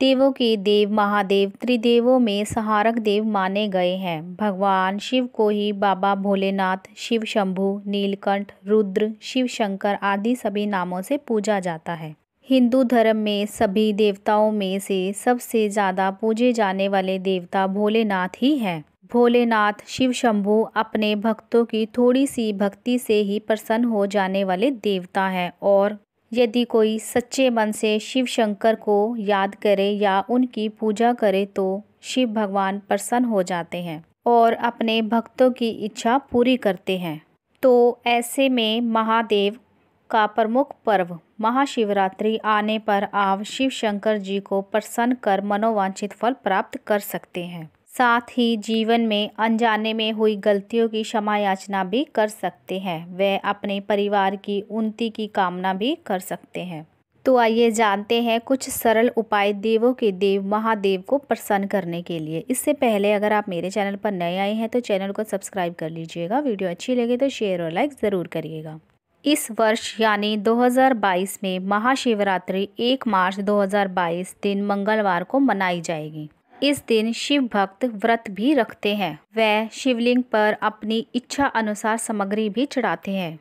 देवों के देव महादेव त्रिदेवों में सहारक देव माने गए हैं भगवान शिव को ही बाबा भोलेनाथ शिव शंभु नीलकंठ रुद्र शिव शंकर आदि सभी नामों से पूजा जाता है हिंदू धर्म में सभी देवताओं में से सबसे ज़्यादा पूजे जाने वाले देवता भोलेनाथ ही हैं भोलेनाथ शिव शंभु अपने भक्तों की थोड़ी सी भक्ति से ही प्रसन्न हो जाने वाले देवता हैं और यदि कोई सच्चे मन से शिव शंकर को याद करे या उनकी पूजा करे तो शिव भगवान प्रसन्न हो जाते हैं और अपने भक्तों की इच्छा पूरी करते हैं तो ऐसे में महादेव का प्रमुख पर्व महाशिवरात्रि आने पर आप शिव शंकर जी को प्रसन्न कर मनोवांछित फल प्राप्त कर सकते हैं साथ ही जीवन में अनजाने में हुई गलतियों की क्षमा याचना भी कर सकते हैं वे अपने परिवार की उन्नति की कामना भी कर सकते हैं तो आइए जानते हैं कुछ सरल उपाय देवों के देव महादेव को प्रसन्न करने के लिए इससे पहले अगर आप मेरे चैनल पर नए आए हैं तो चैनल को सब्सक्राइब कर लीजिएगा वीडियो अच्छी लगे तो शेयर और लाइक ज़रूर करिएगा इस वर्ष यानी 2022 में महाशिवरात्रि 1 मार्च 2022 दिन मंगलवार को मनाई जाएगी इस दिन शिव भक्त व्रत भी रखते हैं वह शिवलिंग पर अपनी इच्छा अनुसार सामग्री भी चढ़ाते हैं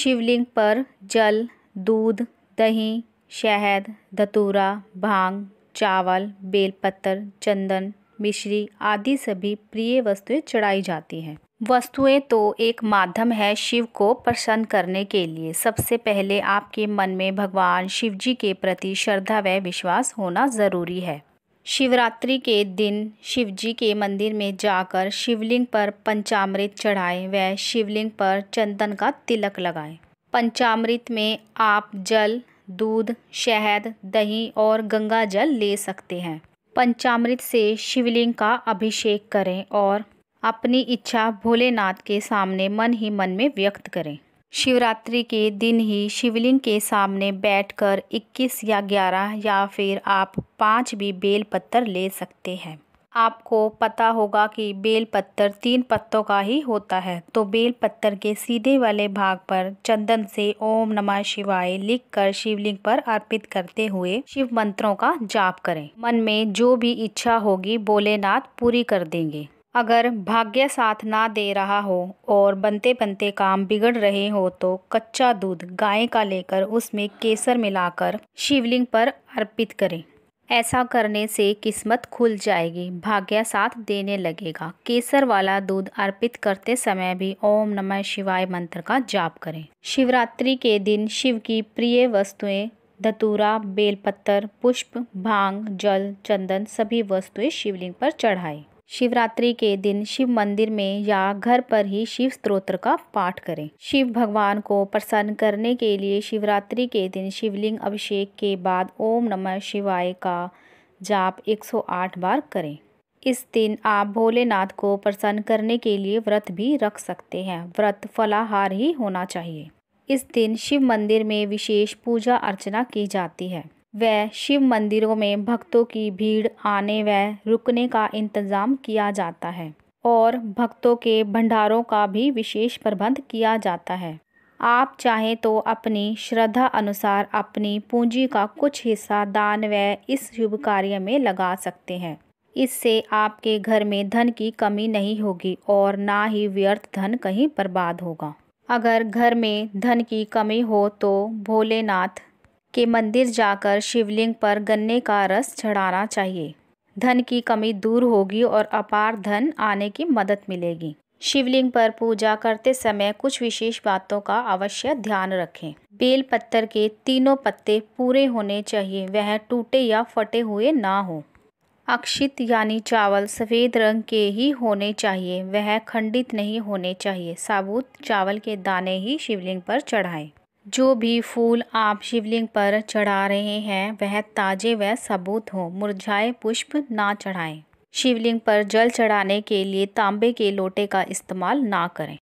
शिवलिंग पर जल दूध दही शहद धतूरा भांग चावल बेलपत्र चंदन मिश्री आदि सभी प्रिय वस्तुएं चढ़ाई जाती हैं वस्तुएं तो एक माध्यम है शिव को प्रसन्न करने के लिए सबसे पहले आपके मन में भगवान शिव जी के प्रति श्रद्धा व विश्वास होना ज़रूरी है शिवरात्रि के दिन शिवजी के मंदिर में जाकर शिवलिंग पर पंचामृत चढ़ाएं व शिवलिंग पर चंदन का तिलक लगाएं। पंचामृत में आप जल दूध शहद दही और गंगा जल ले सकते हैं पंचामृत से शिवलिंग का अभिषेक करें और अपनी इच्छा भोलेनाथ के सामने मन ही मन में व्यक्त करें शिवरात्रि के दिन ही शिवलिंग के सामने बैठकर 21 या 11 या फिर आप पाँच भी बेल पत्थर ले सकते हैं आपको पता होगा कि बेल पत्थर तीन पत्तों का ही होता है तो बेल पत्थर के सीधे वाले भाग पर चंदन से ओम नमः शिवाय लिखकर शिवलिंग पर अर्पित करते हुए शिव मंत्रों का जाप करें मन में जो भी इच्छा होगी भोलेनाथ पूरी कर देंगे अगर भाग्य साथ ना दे रहा हो और बनते बनते काम बिगड़ रहे हो तो कच्चा दूध गाय का लेकर उसमें केसर मिलाकर शिवलिंग पर अर्पित करें ऐसा करने से किस्मत खुल जाएगी भाग्य साथ देने लगेगा केसर वाला दूध अर्पित करते समय भी ओम नमः शिवाय मंत्र का जाप करें शिवरात्रि के दिन शिव की प्रिय वस्तुएं धतूरा बेलपत्तर पुष्प भांग जल चंदन सभी वस्तुएं शिवलिंग पर चढ़ाएं शिवरात्रि के दिन शिव मंदिर में या घर पर ही शिव स्त्रोत्र का पाठ करें शिव भगवान को प्रसन्न करने के लिए शिवरात्रि के दिन शिवलिंग अभिषेक के बाद ओम नमः शिवाय का जाप 108 बार करें इस दिन आप भोलेनाथ को प्रसन्न करने के लिए व्रत भी रख सकते हैं व्रत फलाहार ही होना चाहिए इस दिन शिव मंदिर में विशेष पूजा अर्चना की जाती है व शिव मंदिरों में भक्तों की भीड़ आने व रुकने का इंतज़ाम किया जाता है और भक्तों के भंडारों का भी विशेष प्रबंध किया जाता है आप चाहें तो अपनी श्रद्धा अनुसार अपनी पूंजी का कुछ हिस्सा दान व इस शुभ कार्य में लगा सकते हैं इससे आपके घर में धन की कमी नहीं होगी और ना ही व्यर्थ धन कहीं बर्बाद होगा अगर घर में धन की कमी हो तो भोलेनाथ के मंदिर जाकर शिवलिंग पर गन्ने का रस चढ़ाना चाहिए धन की कमी दूर होगी और अपार धन आने की मदद मिलेगी शिवलिंग पर पूजा करते समय कुछ विशेष बातों का अवश्य ध्यान रखें बेल पत्थर के तीनों पत्ते पूरे होने चाहिए वह टूटे या फटे हुए ना हो अक्षित यानी चावल सफ़ेद रंग के ही होने चाहिए वह खंडित नहीं होने चाहिए साबुत चावल के दाने ही शिवलिंग पर चढ़ाएं जो भी फूल आप शिवलिंग पर चढ़ा रहे हैं वह ताजे व सबूत हों मुरझाए पुष्प ना चढ़ाएं शिवलिंग पर जल चढ़ाने के लिए तांबे के लोटे का इस्तेमाल ना करें